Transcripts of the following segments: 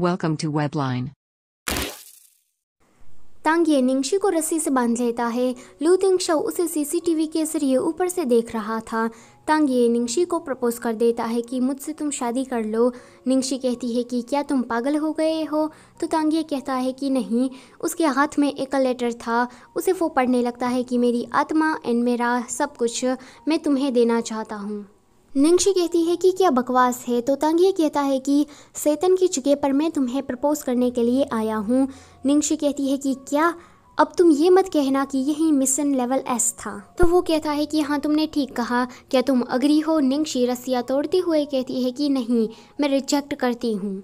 Welcome to Webline. तांग ये निंगशी को रस्सी से बांध लेता है लू शव उसे सीसीटीवी के जरिए ऊपर से देख रहा था तांग ये निंगशी को प्रपोज कर देता है कि मुझसे तुम शादी कर लो निंगशी कहती है कि क्या तुम पागल हो गए हो तो तांग ये कहता है कि नहीं उसके हाथ में एक लेटर था उसे वो पढ़ने लगता है कि मेरी आत्मा एंड मेरा सब कुछ मैं तुम्हें देना चाहता हूँ निंगशी कहती है कि क्या बकवास है तो तंग ये कहता है कि सैतन की जगह पर मैं तुम्हें प्रपोज करने के लिए आया हूँ निंगशी कहती है कि क्या अब तुम ये मत कहना कि यही मिशन लेवल एस था तो वो कहता है कि हाँ तुमने ठीक कहा क्या तुम अग्री हो निंगशी रस्सिया तोड़ते हुए कहती है कि नहीं मैं रिजेक्ट करती हूँ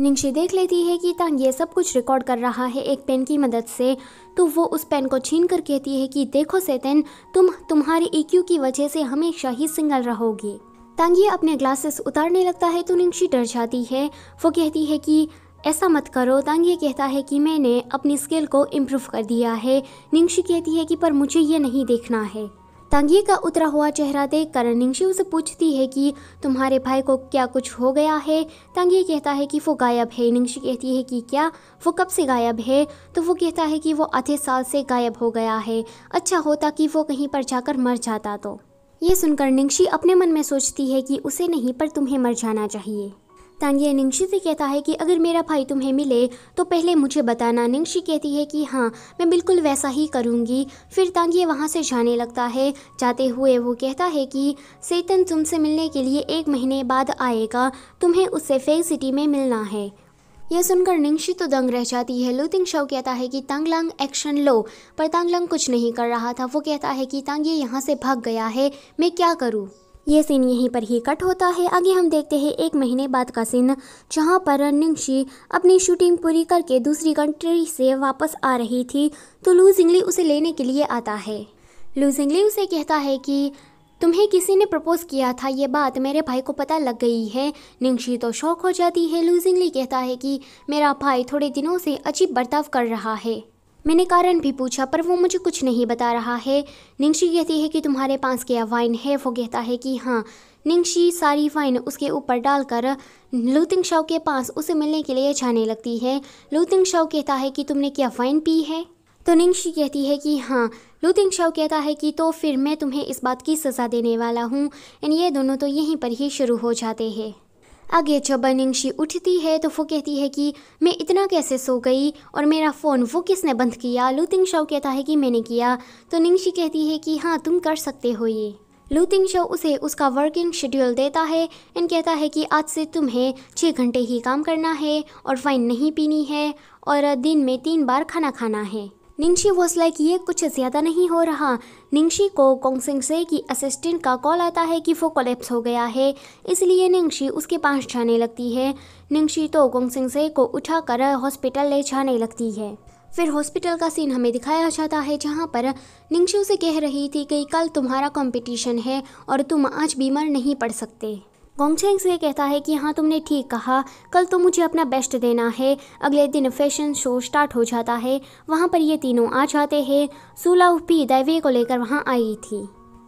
निंगशी देख लेती है कि तंग ये सब कुछ रिकॉर्ड कर रहा है एक पेन की मदद से तो वो उस पेन को छीन कर कहती है कि देखो सेतन तुम तुम्हारे ईक्यू e की वजह से हमेशा ही सिंगल रहोगी तांगिया अपने ग्लासेस उतारने लगता है तो निंगशी डर जाती है वो कहती है कि ऐसा मत करो तांगिया कहता है कि मैंने अपनी स्किल को इम्प्रूव कर दिया है निंगशी कहती है कि पर मुझे ये नहीं देखना है तंगी का उतरा हुआ चेहरा देख कर निंगशी उसे पूछती है कि तुम्हारे भाई को क्या कुछ हो गया है तंगी कहता है कि वो गायब है निंगशी कहती है कि क्या वो कब से गायब है तो वो कहता है कि वो आधे साल से गायब हो गया है अच्छा होता कि वो कहीं पर जाकर मर जाता तो ये सुनकर निंगशी अपने मन में सोचती है कि उसे नहीं पर तुम्हें मर जाना चाहिए तानिया निंगशी से कहता है कि अगर मेरा भाई तुम्हें मिले तो पहले मुझे बताना निंगशी कहती है कि हाँ मैं बिल्कुल वैसा ही करूँगी फिर तांगिया वहाँ से जाने लगता है जाते हुए वो कहता है कि सेतन तुमसे मिलने के लिए एक महीने बाद आएगा तुम्हें उससे फेक सिटी में मिलना है यह सुनकर निंगशी तो दंग रह जाती है लुतिंग शव कहता है कि तांगलांग एक्शन लो पर तांगलांग कुछ नहीं कर रहा था वो कहता है कि तांगिया यहाँ से भाग गया है मैं क्या करूँ ये सीन यहीं पर ही कट होता है आगे हम देखते हैं एक महीने बाद का सीन जहाँ पर निंगशी अपनी शूटिंग पूरी करके दूसरी कंट्री से वापस आ रही थी तो लूजिंगली उसे लेने के लिए आता है लूजिंगली उसे कहता है कि तुम्हें किसी ने प्रपोज किया था ये बात मेरे भाई को पता लग गई है निंगशी तो शौक हो जाती है लूजिंगली कहता है कि मेरा भाई थोड़े दिनों से अजीब बर्ताव कर रहा है मैंने कारण भी पूछा पर वो मुझे कुछ नहीं बता रहा है निंगशी कहती है कि तुम्हारे पास क्या वाइन है वो कहता है कि हाँ निंगशी सारी वाइन उसके ऊपर डालकर लूतिंग शव के पास उसे मिलने के लिए जाने लगती है लूतिंग शव कहता है कि तुमने क्या वाइन पी है तो निंगशी कहती है कि हाँ लूतिंग शव कहता है कि तो फिर मैं तुम्हें इस बात की सज़ा देने वाला हूँ एंड ये दोनों तो यहीं पर ही शुरू हो जाते हैं आगे जब शी उठती है तो वो कहती है कि मैं इतना कैसे सो गई और मेरा फ़ोन वो किसने बंद किया लूतिंग शव कहता है कि मैंने किया तो निंगशी कहती है कि हाँ तुम कर सकते हो ये लूतिंग शो उसे उसका वर्किंग शेड्यूल देता है एंड कहता है कि आज से तुम्हें छः घंटे ही काम करना है और वाइन नहीं पीनी है और दिन में तीन बार खाना खाना है निंगशी वॉज लाइक ये कुछ ज़्यादा नहीं हो रहा निंगशी को कोंगसिंग से की असिस्टेंट का कॉल आता है कि वो कोलेप्स हो गया है इसलिए निंगशी उसके पास जाने लगती है निंगशी तो कोंगसिंग से को उठाकर हॉस्पिटल ले जाने लगती है फिर हॉस्पिटल का सीन हमें दिखाया जाता है जहाँ पर निंगशी उसे कह रही थी कि कल तुम्हारा कॉम्पिटिशन है और तुम आज बीमार नहीं पड़ सकते गोंगछेंग से कहता है कि हाँ तुमने ठीक कहा कल तो मुझे अपना बेस्ट देना है अगले दिन फैशन शो स्टार्ट हो जाता है वहाँ पर ये तीनों आ जाते हैं सुलाह उपी दैवे को लेकर वहाँ आई थी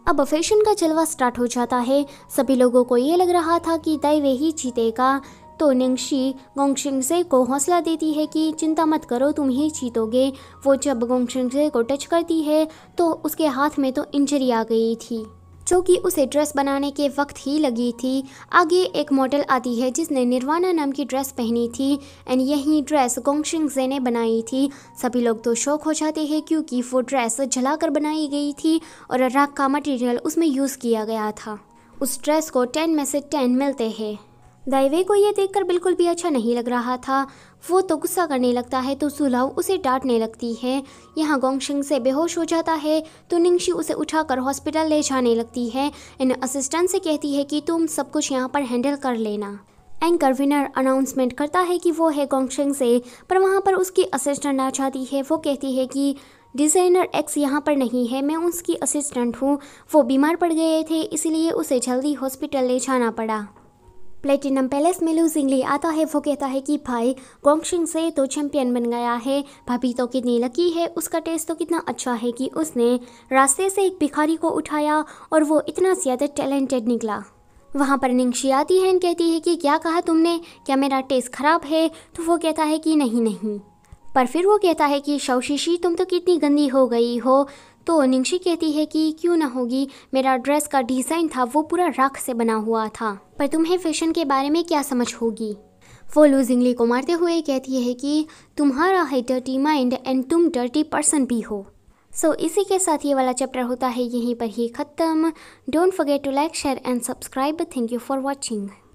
अब फैशन का जलवा स्टार्ट हो जाता है सभी लोगों को ये लग रहा था कि दैवे ही जीतेगा तो निंगशी गोंगशिंगसे को हौसला देती है कि चिंता मत करो तुम ही जीतोगे वो जब गोंगशिंगसे को टच करती है तो उसके हाथ में तो इंजरी आ गई थी जो कि उसे ड्रेस बनाने के वक्त ही लगी थी आगे एक मॉडल आती है जिसने निर्वाणा नाम की ड्रेस पहनी थी एंड यही ड्रेस गोंगशिंग जे ने बनाई थी सभी लोग तो शौक हो जाते हैं क्योंकि वो ड्रेस जलाकर बनाई गई थी और राख का मटेरियल उसमें यूज़ किया गया था उस ड्रेस को टेन में से टेन मिलते हैं दाइवे को यह देखकर बिल्कुल भी अच्छा नहीं लग रहा था वो तो गुस्सा करने लगता है तो सुलाव उसे डांटने लगती है यहाँ गोंगशिंग से बेहोश हो जाता है तो निंगशी उसे उठाकर हॉस्पिटल ले जाने लगती है इन असिस्टेंट से कहती है कि तुम सब कुछ यहाँ पर हैंडल कर लेना एंकर विनर अनाउंसमेंट करता है कि वो है गोंगशिंग से पर वहाँ पर उसकी असिस्टेंट आ जाती है वो कहती है कि डिज़ाइनर एक्स यहाँ पर नहीं है मैं उसकी असिस्टेंट हूँ वो बीमार पड़ गए थे इसलिए उसे जल्दी हॉस्पिटल ले जाना पड़ा प्लेटिनम पैलेस में लूजिंग ली आता है वो कहता है कि भाई गोंगशिंग से तो चैंपियन बन गया है भाभी तो कितनी लकी है उसका टेस्ट तो कितना अच्छा है कि उसने रास्ते से एक भिखारी को उठाया और वो इतना ज़्यादा टैलेंटेड निकला वहाँ पर निंगशी आती है कहती है कि क्या कहा तुमने क्या मेरा टेस्ट ख़राब है तो वो कहता है कि नहीं नहीं पर फिर वो कहता है कि शवशीशी तुम तो कितनी गंदी हो गई हो तो निंगशी कहती है कि क्यों ना होगी मेरा ड्रेस का डिज़ाइन था वो पूरा राख से बना हुआ था पर तुम्हें फैशन के बारे में क्या समझ होगी वो लूजिंगली को मारते हुए कहती है कि तुम्हारा है डर्टी माइंड एंड तुम डर्टी पर्सन भी हो सो so, इसी के साथ ये वाला चैप्टर होता है यहीं पर ही ख़त्म don't forget to like share and subscribe thank you for watching